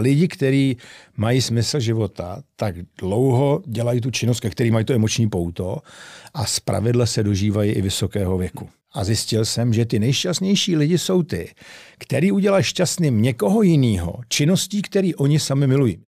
lidi, kteří mají smysl života, tak dlouho dělají tu činnost, ke který mají to emoční pouto a zpravidle se dožívají i vysokého věku. A zjistil jsem, že ty nejšťastnější lidi jsou ty, který udělají šťastným někoho jiného činností, který oni sami milují.